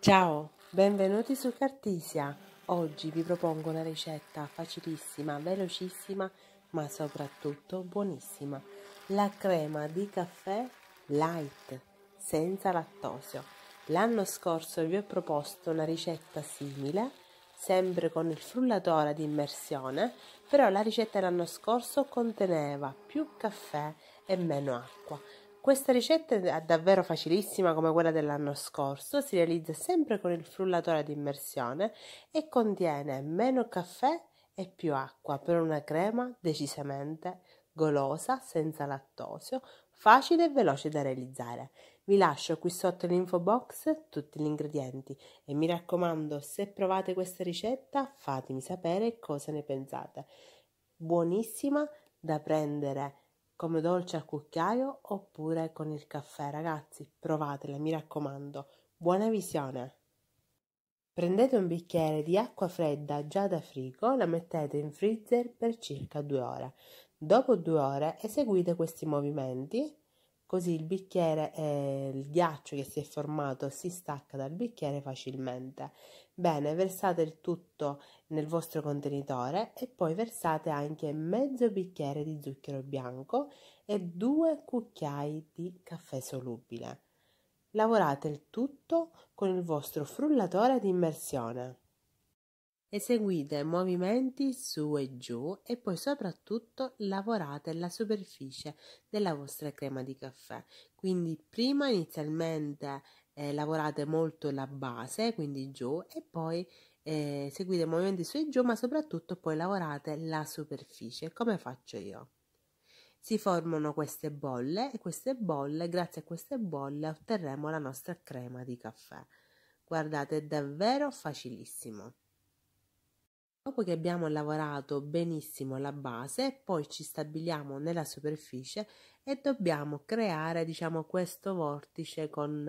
Ciao, benvenuti su Cartisia. Oggi vi propongo una ricetta facilissima, velocissima, ma soprattutto buonissima. La crema di caffè light, senza lattosio. L'anno scorso vi ho proposto una ricetta simile, sempre con il frullatore di immersione, però la ricetta dell'anno scorso conteneva più caffè e meno acqua. Questa ricetta è davvero facilissima come quella dell'anno scorso, si realizza sempre con il frullatore ad immersione e contiene meno caffè e più acqua per una crema decisamente golosa, senza lattosio, facile e veloce da realizzare. Vi lascio qui sotto l'info box tutti gli ingredienti e mi raccomando, se provate questa ricetta, fatemi sapere cosa ne pensate. Buonissima da prendere come dolce al cucchiaio oppure con il caffè, ragazzi, provatele, mi raccomando. Buona visione! Prendete un bicchiere di acqua fredda già da frigo, la mettete in freezer per circa due ore. Dopo due ore eseguite questi movimenti così il bicchiere e il ghiaccio che si è formato si stacca dal bicchiere facilmente. Bene, versate il tutto nel vostro contenitore e poi versate anche mezzo bicchiere di zucchero bianco e due cucchiai di caffè solubile. Lavorate il tutto con il vostro frullatore di immersione. Eseguite movimenti su e giù e poi soprattutto lavorate la superficie della vostra crema di caffè. Quindi prima inizialmente eh, lavorate molto la base, quindi giù, e poi eh, seguite movimenti su e giù, ma soprattutto poi lavorate la superficie, come faccio io. Si formano queste bolle e queste bolle, grazie a queste bolle otterremo la nostra crema di caffè. Guardate, è davvero facilissimo. Dopo che abbiamo lavorato benissimo la base, poi ci stabiliamo nella superficie e dobbiamo creare diciamo questo vortice con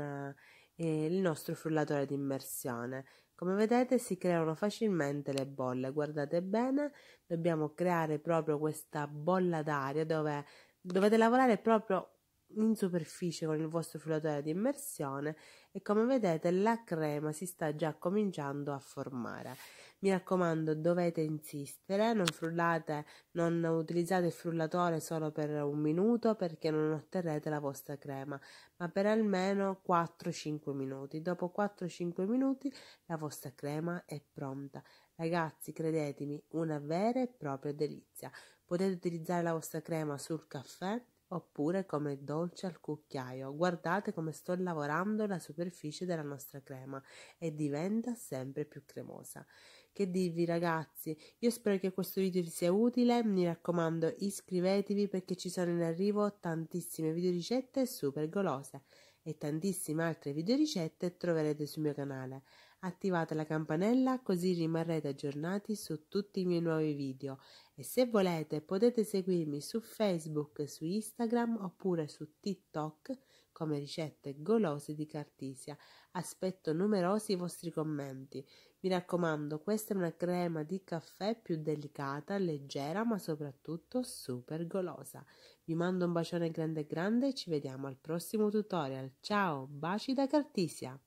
eh, il nostro frullatore di immersione. Come vedete si creano facilmente le bolle, guardate bene, dobbiamo creare proprio questa bolla d'aria dove dovete lavorare proprio in superficie con il vostro frullatore di immersione e come vedete la crema si sta già cominciando a formare. Mi raccomando, dovete insistere, non frullate, non utilizzate il frullatore solo per un minuto perché non otterrete la vostra crema, ma per almeno 4-5 minuti. Dopo 4-5 minuti la vostra crema è pronta. Ragazzi, credetemi, una vera e propria delizia. Potete utilizzare la vostra crema sul caffè, Oppure come dolce al cucchiaio, guardate come sto lavorando la superficie della nostra crema e diventa sempre più cremosa. Che dirvi ragazzi, io spero che questo video vi sia utile, mi raccomando iscrivetevi perché ci sono in arrivo tantissime video ricette super golose e tantissime altre video ricette troverete sul mio canale. Attivate la campanella così rimarrete aggiornati su tutti i miei nuovi video e se volete potete seguirmi su Facebook, su Instagram oppure su TikTok come ricette golose di Cartisia. Aspetto numerosi i vostri commenti. Mi raccomando, questa è una crema di caffè più delicata, leggera ma soprattutto super golosa. Vi mando un bacione grande grande e ci vediamo al prossimo tutorial. Ciao, baci da Cartisia!